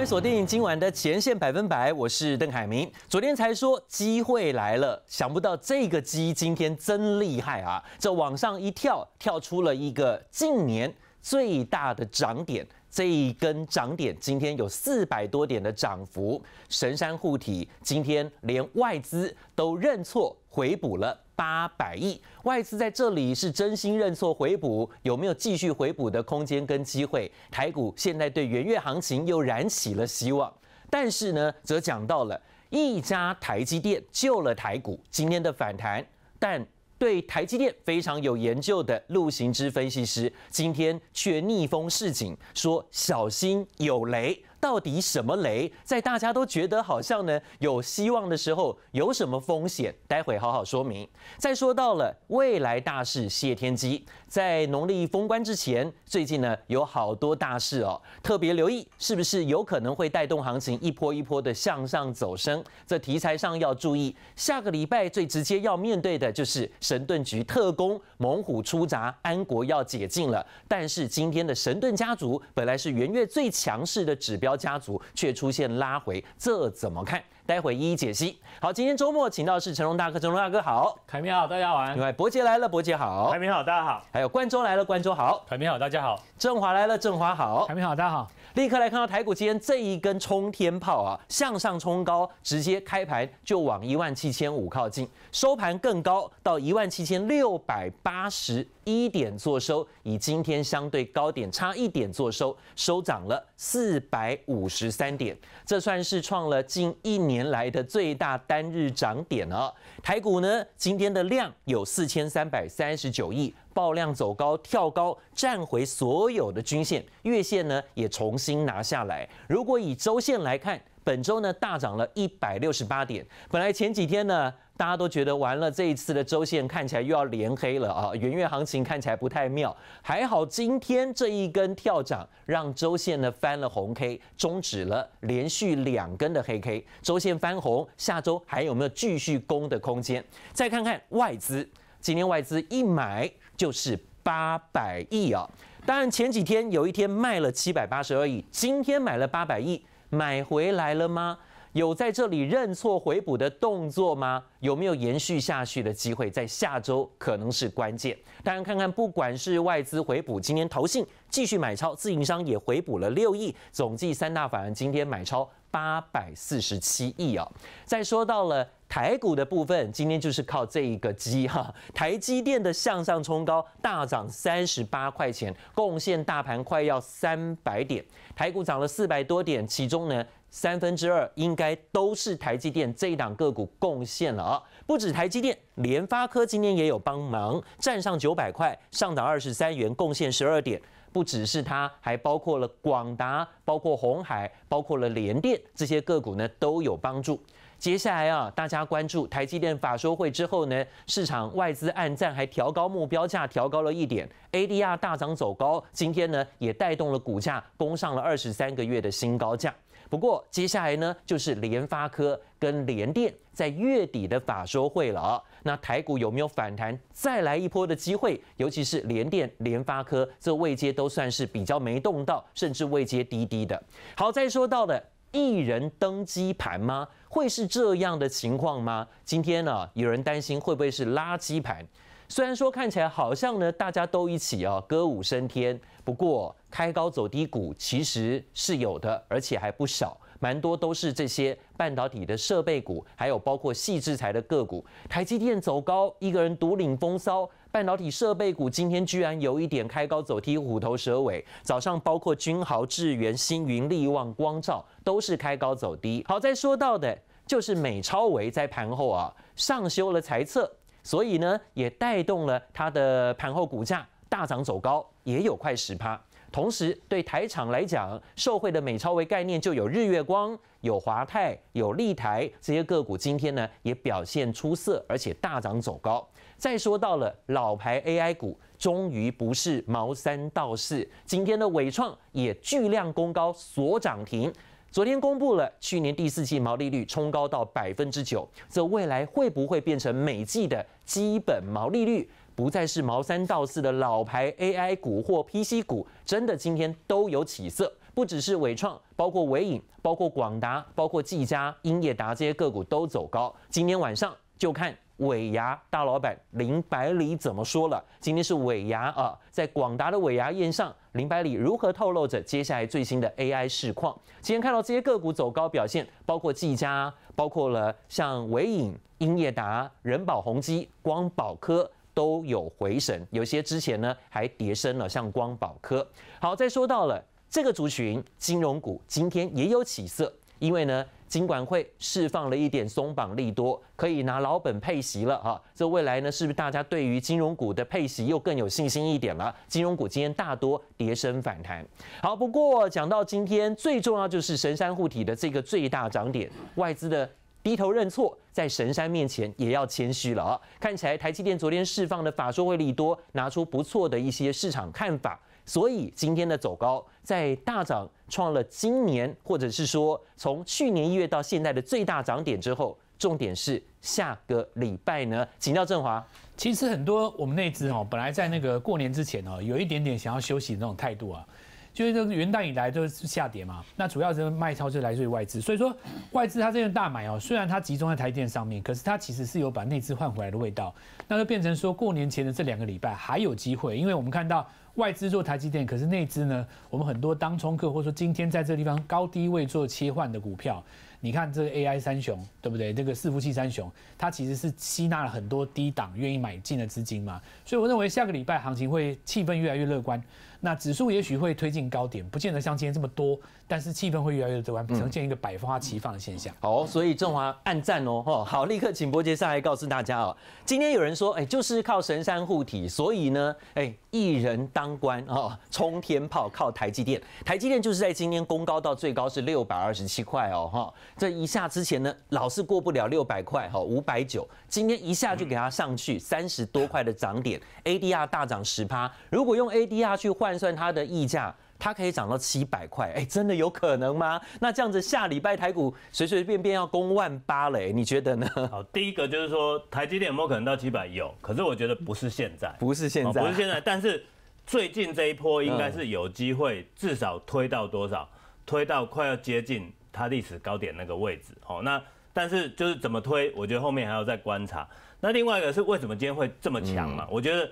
台所电影今晚的前线百分百，我是邓海明。昨天才说机会来了，想不到这个鸡今天真厉害啊！这往上一跳，跳出了一个近年最大的涨点。这一根涨点，今天有四百多点的涨幅。神山护体，今天连外资都认错回补了。八百亿外资在这里是真心认错回补，有没有继续回补的空间跟机会？台股现在对元月行情又燃起了希望，但是呢，则讲到了一家台积电救了台股今天的反弹，但对台积电非常有研究的陆行之分析师今天却逆风示警，说小心有雷。到底什么雷，在大家都觉得好像呢有希望的时候，有什么风险？待会好好说明。再说到了未来大事，谢天机。在农历封关之前，最近呢有好多大事哦，特别留意是不是有可能会带动行情一波一波的向上走升。这题材上要注意，下个礼拜最直接要面对的就是神盾局特工猛虎出闸，安国要解禁了。但是今天的神盾家族本来是元月最强势的指标家族，却出现拉回，这怎么看？待会一一解析。好，今天周末，请到是成龙大哥，成龙大哥好，台铭好，大家好。另外，伯杰来了，伯杰好，台铭好，大家好。还有冠中来了，冠中好，台铭好，大家好。振华来了，振华好，台铭好，大家好。立刻来看到台股今天这一根冲天炮啊，向上冲高，直接开盘就往一万七千五靠近，收盘更高到一万七千六百八十。一点做收，以今天相对高点差一点做收，收涨了四百五十三点，这算是创了近一年来的最大单日涨点了。台股呢，今天的量有四千三百三十九亿，爆量走高，跳高，站回所有的均线、月线呢，也重新拿下来。如果以周线来看，本周呢大涨了一百六十八点，本来前几天呢大家都觉得完了，这一次的周线看起来又要连黑了啊，元月行情看起来不太妙。还好今天这一根跳涨，让周线呢翻了红 K，终止了连续两根的黑 K，周线翻红。下周还有没有继续攻的空间？再看看外资，今天外资一买就是八百亿啊，当然前几天有一天卖了七百八十二亿，今天买了八百亿。买回来了吗？有在这里认错回补的动作吗？有没有延续下去的机会？在下周可能是关键。当然，看看不管是外资回补，今天投信继续买超，自营商也回补了六亿，总计三大法人今天买超八百四十七亿哦。再说到了。台股的部分，今天就是靠这一个机哈，台积电的向上冲高，大涨三十八块钱，贡献大盘快要三百点。台股涨了四百多点，其中呢三分之二应该都是台积电这一档个股贡献了啊。不止台积电，联发科今天也有帮忙，站上九百块，上涨二十三元，贡献十二点。不只是它，还包括了广达，包括红海，包括了联电这些个股呢都有帮助。接下来啊，大家关注台积电法说会之后呢，市场外资暗赞，还调高目标价，调高了一点。ADR 大涨走高，今天呢也带动了股价攻上了二十三个月的新高价。不过接下来呢，就是联发科跟联电在月底的法说会了。啊、那台股有没有反弹再来一波的机会？尤其是联电、联发科这位阶都算是比较没动到，甚至未接低低的。好，再说到了异人登机盘吗？会是这样的情况吗？今天呢，有人担心会不会是垃圾盘？虽然说看起来好像呢，大家都一起啊歌舞升天，不过开高走低股其实是有的，而且还不少，蛮多都是这些半导体的设备股，还有包括细制材的个股。台积电走高，一个人独领风骚。半导体设备股今天居然有一点开高走低，虎头蛇尾。早上包括君豪、智源、星云、利旺、光照都是开高走低。好在说到的。就是美超维在盘后啊上修了财测，所以呢也带动了它的盘后股价大涨走高，也有快十趴。同时对台厂来讲，受惠的美超维概念就有日月光、有华泰、有利台这些个股，今天呢也表现出色，而且大涨走高。再说到了老牌 AI 股，终于不是毛三道四，今天的伟创也巨量攻高，所涨停。昨天公布了去年第四季毛利率冲高到百分之九，则未来会不会变成每季的基本毛利率不再是毛三到四的老牌 AI 股或 PC 股？真的今天都有起色，不只是伟创，包括伟影、包括广达、包括技嘉、英业达这些个股都走高。今天晚上就看。尾牙大老板林百里怎么说了？今天是尾牙啊，在广达的尾牙宴上，林百里如何透露着接下来最新的 AI 市况？今天看到这些个股走高表现，包括技嘉，包括了像伟影、英业达、人保、宏基、光宝科都有回神，有些之前呢还跌升了，像光宝科。好，再说到了这个族群，金融股今天也有起色，因为呢。金管会释放了一点松绑利多，可以拿老本配息了啊！这未来呢，是不是大家对于金融股的配息又更有信心一点了？金融股今天大多跌升反弹。好，不过讲到今天最重要就是神山护体的这个最大涨点，外资的低头认错，在神山面前也要谦虚了啊！看起来台积电昨天释放的法说会利多，拿出不错的一些市场看法。所以今天的走高，在大涨创了今年或者是说从去年一月到现在的最大涨点之后，重点是下个礼拜呢？请教振华。其实很多我们内资哦，本来在那个过年之前哦，有一点点想要休息的那种态度啊，就是这是元旦以来都是下跌嘛。那主要是卖超就是来自于外资，所以说外资它这个大买哦，虽然它集中在台电上面，可是它其实是有把内资换回来的味道，那就变成说过年前的这两个礼拜还有机会，因为我们看到。外资做台积电，可是内资呢？我们很多当冲客，或者说今天在这地方高低位做切换的股票，你看这个 AI 三雄，对不对？这个四服器三雄，它其实是吸纳了很多低档愿意买进的资金嘛。所以我认为下个礼拜行情会气氛越来越乐观。那指数也许会推进高点，不见得像今天这么多，但是气氛会越来越乐观，呈现一个百花齐放的现象。好，所以正华暗赞哦，哦，好，立刻请波杰上来告诉大家哦，今天有人说，哎，就是靠神山护体，所以呢，哎，一人当官啊，冲天炮靠台积电，台积电就是在今天攻高到最高是六百二十七块哦，哈，这一下之前呢，老是过不了六百块，哈，五百九，今天一下就给它上去三十多块的涨点，ADR 大涨十趴，如果用 ADR 去换。换算它的溢价，它可以涨到七百块，哎，真的有可能吗？那这样子下礼拜台股随随便便要攻万八嘞、你觉得呢？好，第一个就是说，台积电有没有可能到七百？有，可是我觉得不是现在，不是现在，不是现在。但是最近这一波应该是有机会，至少推到多少？推到快要接近它历史高点那个位置。好，那但是就是怎么推？我觉得后面还要再观察。那另外一个是为什么今天会这么强嘛？我觉得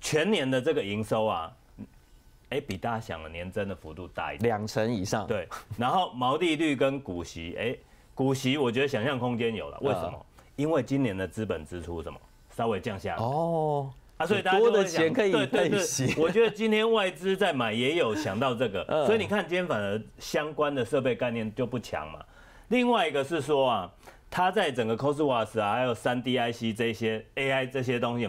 全年的这个营收啊。哎，比大家想的年增的幅度大一点，两成以上。对，然后毛利率跟股息，哎，股息我觉得想象空间有了。为什么？因为今年的资本支出什么稍微降下来。哦，啊，所以大家多的钱可以对对对，我觉得今天外资在买也有想到这个，所以你看今天反而相关的设备概念就不强嘛。另外一个是说啊，它在整个 c o s w o s 啊，还有 3DIC 这些 AI 这些东西有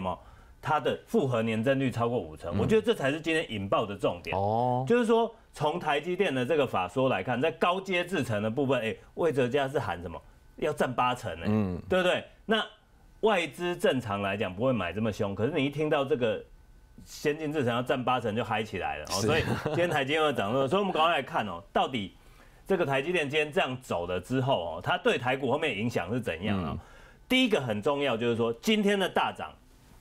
它的复合年增率超过五成，我觉得这才是今天引爆的重点哦。就是说，从台积电的这个法说来看，在高阶制程的部分，哎，魏哲家是喊什么？要占八成呢？嗯，对不对？那外资正常来讲不会买这么凶，可是你一听到这个先进制程要占八成就嗨起来了哦。所以今天台积又涨了，所以我们赶快来看哦，到底这个台积电今天这样走了之后哦，它对台股后面影响是怎样啊？第一个很重要，就是说今天的大涨。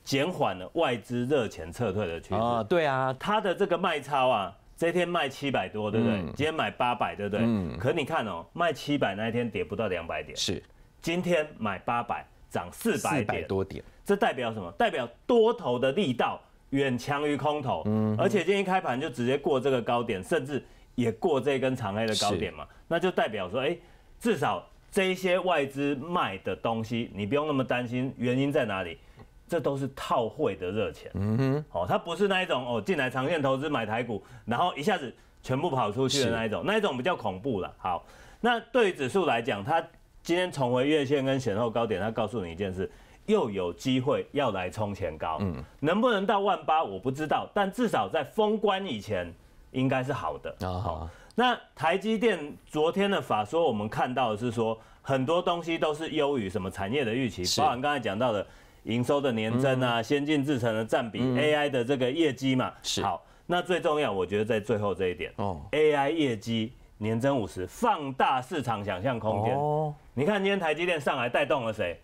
减缓了外资热钱撤退的趋势啊，对啊，它的这个卖超啊，这天卖七百多，对不对？今天买八百，对不对？嗯。可你看哦，卖七百那一天跌不到两百点，是。今天买八百涨四百多点，这代表什么？代表多头的力道远强于空头，嗯。而且今天一开盘就直接过这个高点，甚至也过这根长黑的高点嘛，那就代表说，哎，至少这些外资卖的东西，你不用那么担心，原因在哪里？这都是套汇的热钱，嗯哼，哦，它不是那一种哦进来长线投资买台股，然后一下子全部跑出去的那一种，那一种比较恐怖了。好，那对于指数来讲，它今天重回月线跟前后高点，它告诉你一件事，又有机会要来冲前高，嗯，能不能到万八我不知道，但至少在封关以前应该是好的。那好，那台积电昨天的法说，我们看到的是说很多东西都是优于什么产业的预期，包含刚才讲到的。营收的年增啊，先进制程的占比，AI 的这个业绩嘛，好，那最重要，我觉得在最后这一点，哦，AI 业绩年增五十，放大市场想象空间。哦，你看今天台积电上来带动了谁？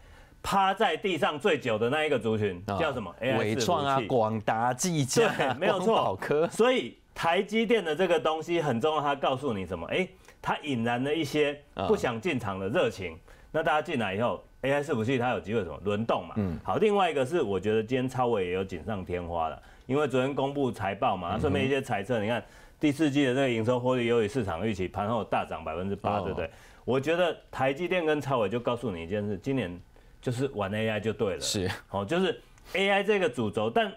趴在地上最久的那一个族群叫什么？伟创啊，广达、积佳，没有错。所以台积电的这个东西很重要，它告诉你什么？哎，它引燃了一些不想进场的热情。那大家进来以后。AI 伺服器它有机会什么轮动嘛？嗯，好，另外一个是我觉得今天超伟也有锦上添花的，因为昨天公布财报嘛，顺便一些猜测，你看第四季的这个营收获利优于市场预期，盘后大涨百分之八，对不对？我觉得台积电跟超伟就告诉你一件事，今年就是玩 AI 就对了，是，好，就是 AI 这个主轴，但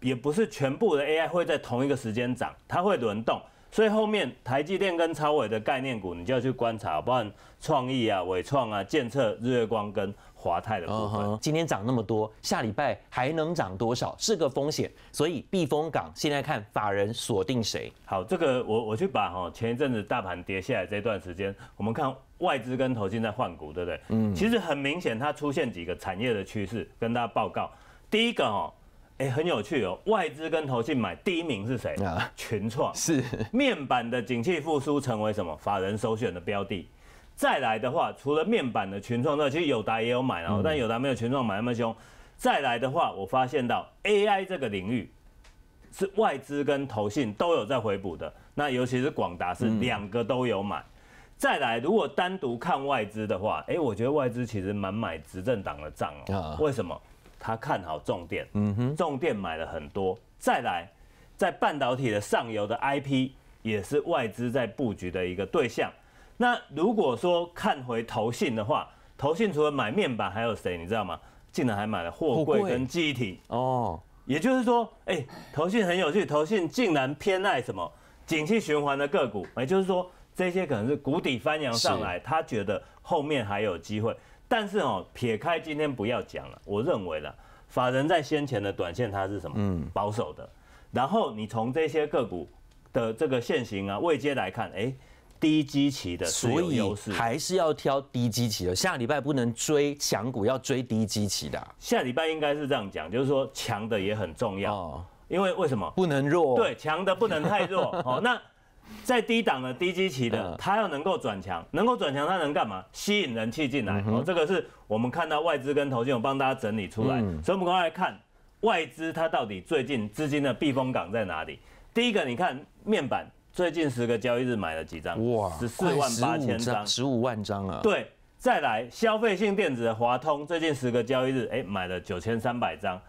也不是全部的 AI 会在同一个时间涨，它会轮动。所以后面台积电跟超伟的概念股，你就要去观察，不然创意啊、伟创啊、建测、日月光跟华泰的部分。今天涨那么多，下礼拜还能涨多少？是个风险。所以避风港现在看法人锁定谁？好，这个我我去把哈前一阵子大盘跌下来这段时间，我们看外资跟投金在换股，对不对？嗯。其实很明显，它出现几个产业的趋势，跟大家报告。第一个哦。哎，很有趣哦，外资跟投信买第一名是谁？啊，全创是面板的景气复苏成为什么法人首选的标的？再来的话，除了面板的群创，那其实友达也有买，然后但友达没有全创买那么凶。再来的话，我发现到 AI 这个领域是外资跟投信都有在回补的，那尤其是广达是两个都有买。再来，如果单独看外资的话，哎，我觉得外资其实蛮买执政党的账哦，为什么？他看好重电，嗯哼，重电买了很多。再来，在半导体的上游的 IP 也是外资在布局的一个对象。那如果说看回头信的话，头信除了买面板，还有谁？你知道吗？竟然还买了货柜跟记忆体哦。也就是说，哎，头信很有趣，头信竟然偏爱什么景气循环的个股。也就是说，这些可能是谷底翻扬上来，他觉得后面还有机会。但是哦，撇开今天不要讲了，我认为了法人在先前的短线它是什么？嗯，保守的。然后你从这些个股的这个现形啊、未接来看，哎，低基期的所以还是要挑低基期的。下礼拜不能追强股，要追低基期的。下礼拜应该是这样讲，就是说强的也很重要，因为为什么不能弱？对，强的不能太弱 哦。那。在低档的低基期的，它要能够转强，能够转强，它能干嘛？吸引人气进来。哦，这个是我们看到外资跟投进，我帮大家整理出来。所以我们刚才看外资，它到底最近资金的避风港在哪里？第一个，你看面板最近十个交易日买了几张？哇，十四万八千张，十五万张啊。对，再来消费性电子的华通最近十个交易日，哎，买了九千三百张。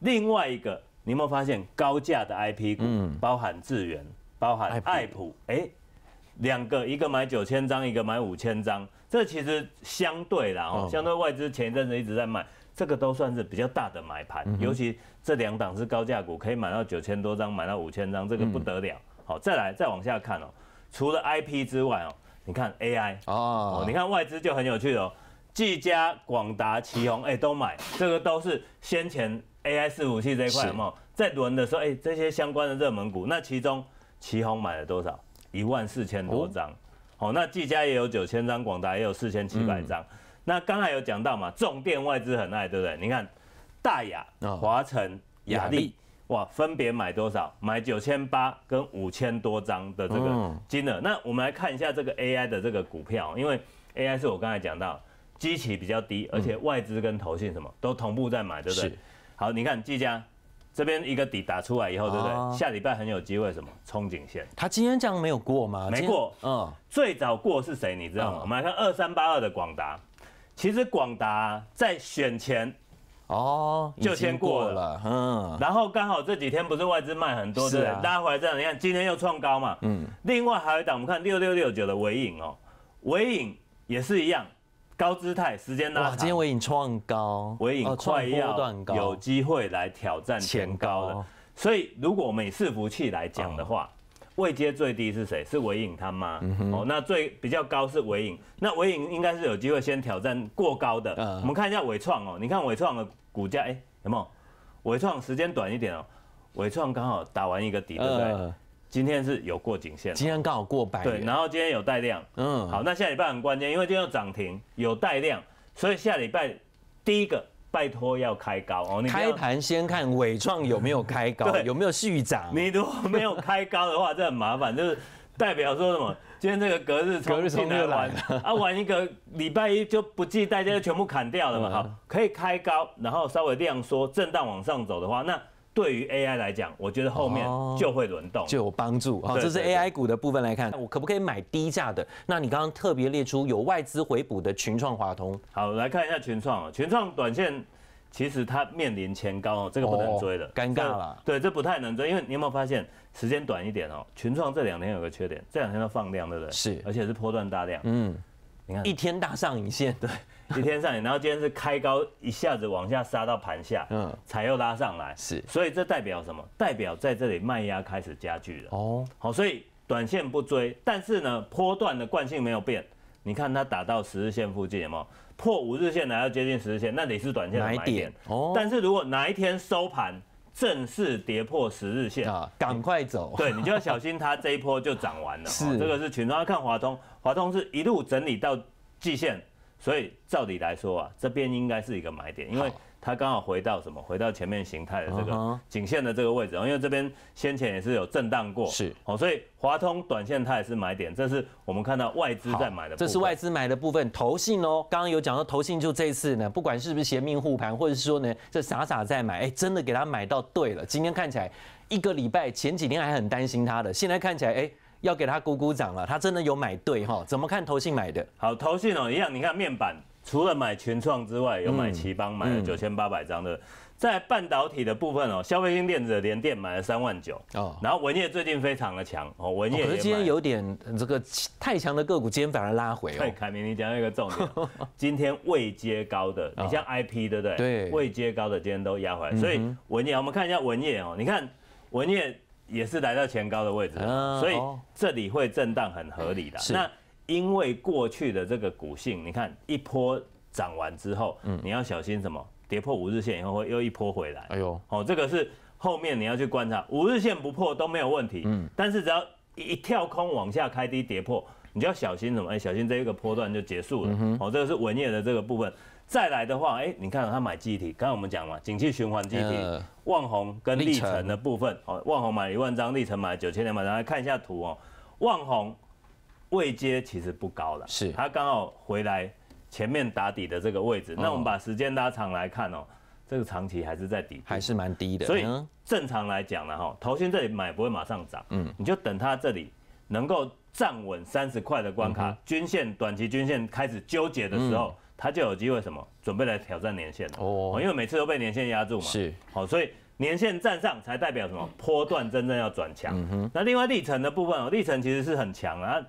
另外一个，你有没有发现高价的 IP 股，包含智源？包含爱普哎，两个，一个买九千张，一个买五千张，这其实相对啦，相对外资前一阵子一直在卖，这个都算是比较大的买盘，尤其这两档是高价股，可以买到九千多张，买到五千张，这个不得了。好，再来再往下看哦，除了 I P 之外哦，你看 A I 哦，你看外资就很有趣哦，技嘉、广达、旗宏，哎，都买，这个都是先前 A I 五器这一块，有在轮的时候，哎，这些相关的热门股，那其中。旗宏买了多少？一万四千多张，好，那技嘉也有九千张，广达也有四千七百张。那刚才有讲到嘛，重电外资很爱，对不对？你看，大雅、华晨、雅力，哇，分别买多少？买九千八跟五千多张的这个金的。那我们来看一下这个 AI 的这个股票，因为 AI 是我刚才讲到，基期比较低，而且外资跟投信什么都同步在买，对不对？好，你看技嘉。这边一个底打出来以后，对不对？下礼拜很有机会什么？冲颈线。他今天这样没有过吗？没过。嗯，最早过是谁？你知道吗？我们看二三八二的广达，其实广达在选前，哦，就先过了。嗯，然后刚好这几天不是外资卖很多，对不对？大家回来这样，你看今天又创高嘛。嗯。另外还有一档，我们看六六六九的尾影哦，尾影也是一样。高姿态，时间拉长。今天尾影创高，尾影快要有机会来挑战前高的。所以如果每次服气来讲的话，位阶最低是谁？是尾影他妈。哦，那最比较高是尾影。那尾影应该是有机会先挑战过高的。我们看一下尾创哦，你看尾创的股价，哎，有没有？尾创时间短一点哦，尾创刚好打完一个底，对不对？今天是有过颈线，今天刚好过百，对，然后今天有带量，嗯，好，那下礼拜很关键，因为今天涨停有带量，所以下礼拜第一个拜托要开高哦，开盘先看尾创有没有开高，有没有续涨，你如果没有开高的话，这很麻烦，就是代表说什么，今天这个隔日隔日什么又啊，玩一个礼拜一就不计，大家就全部砍掉了嘛，好，可以开高，然后稍微量缩，震荡往上走的话，那。对于 AI 来讲，我觉得后面就会轮动，就有帮助。好，这是 AI 股的部分来看，我可不可以买低价的？那你刚刚特别列出有外资回补的群创、华通。好，来看一下群创。群创短线其实它面临前高，这个不能追的，尴尬了。对，这不太能追，因为你有没有发现时间短一点哦？群创这两天有个缺点，这两天都放量，对不对？是，而且是波段大量。嗯，你看一天大上影线，对。一天上，然后今天是开高，一下子往下杀到盘下，嗯，才又拉上来，是，所以这代表什么？代表在这里卖压开始加剧了。哦，好，所以短线不追，但是呢，波段的惯性没有变。你看它打到十日线附近，有有破五日线来要接近十日线，那得是短线买点。哦，但是如果哪一天收盘正式跌破十日线，啊，赶快走。对，你就要小心它这一波就涨完了。是，这个是群众。看华通，华通是一路整理到季线。所以照理来说啊，这边应该是一个买点，因为它刚好回到什么？回到前面形态的这个颈线的这个位置。因为这边先前也是有震荡过，是哦。所以华通短线它也是买点，这是我们看到外资在买的。这是外资买的部分，投信哦。刚刚有讲到投信，就这次呢，不管是不是邪命护盘，或者是说呢，这傻傻在买，哎，真的给他买到对了。今天看起来一个礼拜，前几天还很担心它的，现在看起来哎。要给他鼓鼓掌了，他真的有买对哈？怎么看投信买的？好，投信哦一样，你看面板除了买群创之外，有买旗邦，买了九千八百张的。在半导体的部分哦，消费性电子连电买了三万九哦，然后文业最近非常的强哦，文业也。可是今天有点这个太强的个股，今天反而拉回。对，凯明，你讲一个重点，今天未接高的，你像 IP 对不对？对，未接高的今天都压回，所以文业，我们看一下文业哦，你看文业。也是来到前高的位置，所以这里会震荡很合理的。那因为过去的这个股性，你看一波涨完之后，嗯，你要小心什么？跌破五日线以后会又一波回来。哎呦，哦，这个是后面你要去观察，五日线不破都没有问题，嗯，但是只要一跳空往下开低跌破，你就要小心什么？哎，小心这一个波段就结束了。哦，这个是文叶的这个部分。再来的话，哎，你看他买集体，刚刚我们讲嘛，景气循环集体，万宏跟立成的部分，哦，万宏买一万张，立成买九千两百张，来看一下图哦，万宏位阶其实不高了，是，它刚好回来前面打底的这个位置，那我们把时间拉长来看哦，这个长期还是在底，还是蛮低的，所以正常来讲呢，哈，头先这里买不会马上涨，嗯，你就等它这里能够站稳三十块的关卡，均线短期均线开始纠结的时候。他就有机会什么准备来挑战年线了哦，因为每次都被年线压住嘛，是好，所以年线站上才代表什么波段真正要转强。那另外历程的部分哦，历程其实是很强啊，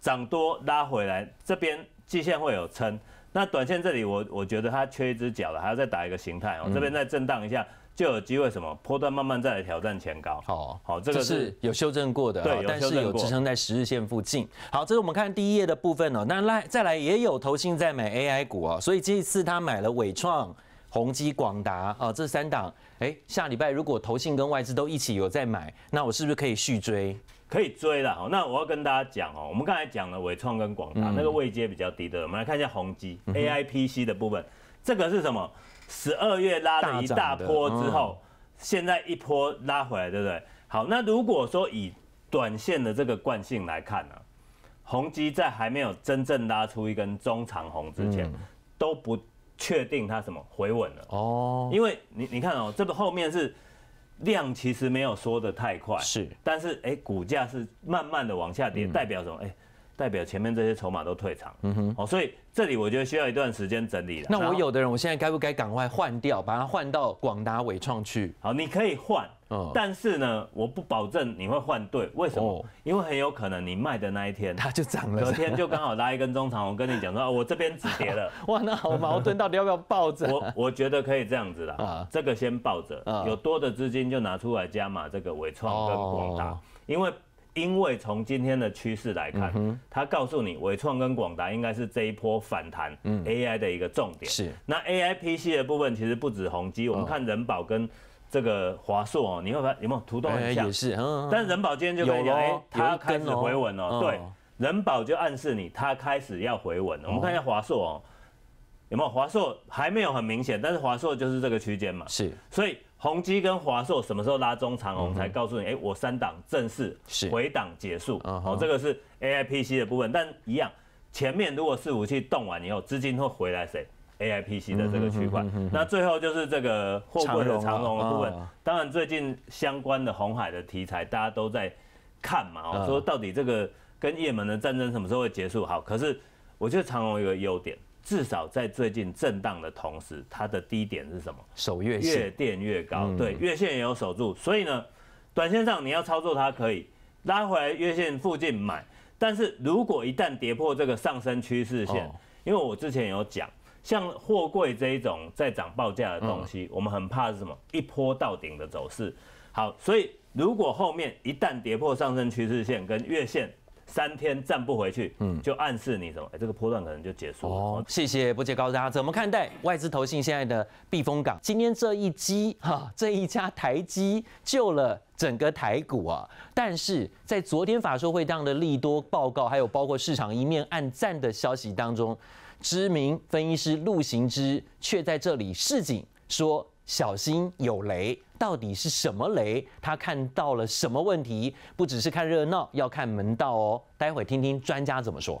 涨多拉回来，这边季线会有撑。那短线这里我我觉得它缺一只脚了，还要再打一个形态哦，这边再震荡一下。就有机会什么波段慢慢再来挑战前高。好，好，这个是有修正过的，对，但是有支撑在十日线附近。好，这是我们看第一页的部分哦。那来再来也有投信在买 AI 股哦，所以这一次他买了伟创、宏基、广达哦，这三档。哎，下礼拜如果投信跟外资都一起有在买，那我是不是可以续追？可以追啦。好，那我要跟大家讲哦，我们刚才讲了伟创跟广达那个位阶比较低的，我们来看一下宏基 AIPC 的部分，这个是什么？十二月拉了一大波之后，现在一波拉回来，对不对？好，那如果说以短线的这个惯性来看呢，宏基在还没有真正拉出一根中长红之前，都不确定它什么回稳了哦。因为你你看哦，这个后面是量其实没有缩的太快，是，但是哎，股价是慢慢的往下跌，代表什么？哎。代表前面这些筹码都退场，嗯哼，哦，所以这里我觉得需要一段时间整理了。那我有的人，我现在该不该赶快换掉，把它换到广达伟创去？好，你可以换，嗯，但是呢，我不保证你会换对，为什么？因为很有可能你卖的那一天 它就涨了，隔天就刚好拉一根中长。我跟你讲说，我这边止跌了，哇，那好矛盾，到底要不要抱着？我我觉得可以这样子啦，啊，这个先抱着，有多的资金就拿出来加码这个伟创跟广达，因为。因为从今天的趋势来看，他告诉你伟创跟广达应该是这一波反弹 AI 的一个重点。是，那 AI PC 的部分其实不止宏基，我们看人保跟这个华硕哦，你会不会有没有土豆很像？也是，但人保今天就看到哎，它开始回稳了。对，人保就暗示你它开始要回稳了。我们看一下华硕哦。有没有华硕还没有很明显，但是华硕就是这个区间嘛，是，所以宏基跟华硕什么时候拉中长虹才告诉你，哎，我三档正式回档结束，哦，这个是 A I P C 的部分，但一样，前面如果是武器动完以后，资金会回来谁？A I P C 的这个区块，那最后就是这个货柜的长虹的部分，当然最近相关的红海的题材大家都在看嘛，说到底这个跟也门的战争什么时候会结束？好，可是我觉得长虹有个优点。至少在最近震荡的同时，它的低点是什么？守越越垫越高，对，月线也有守住。所以呢，短线上你要操作它可以拉回来月线附近买，但是如果一旦跌破这个上升趋势线，因为我之前有讲，像货柜这一种在涨报价的东西，我们很怕是什么？一波到顶的走势。好，所以如果后面一旦跌破上升趋势线跟月线，三天站不回去，嗯，就暗示你什么？哎，这个波段可能就结束了。哦，谢谢不告高大家怎么看待外资投信现在的避风港？今天这一击哈，这一家台积救了整个台股啊。但是在昨天法说会当的利多报告，还有包括市场一面暗赞的消息当中，知名分析师陆行之却在这里示警说。小心有雷！到底是什么雷？他看到了什么问题？不只是看热闹，要看门道哦。待会听听专家怎么说。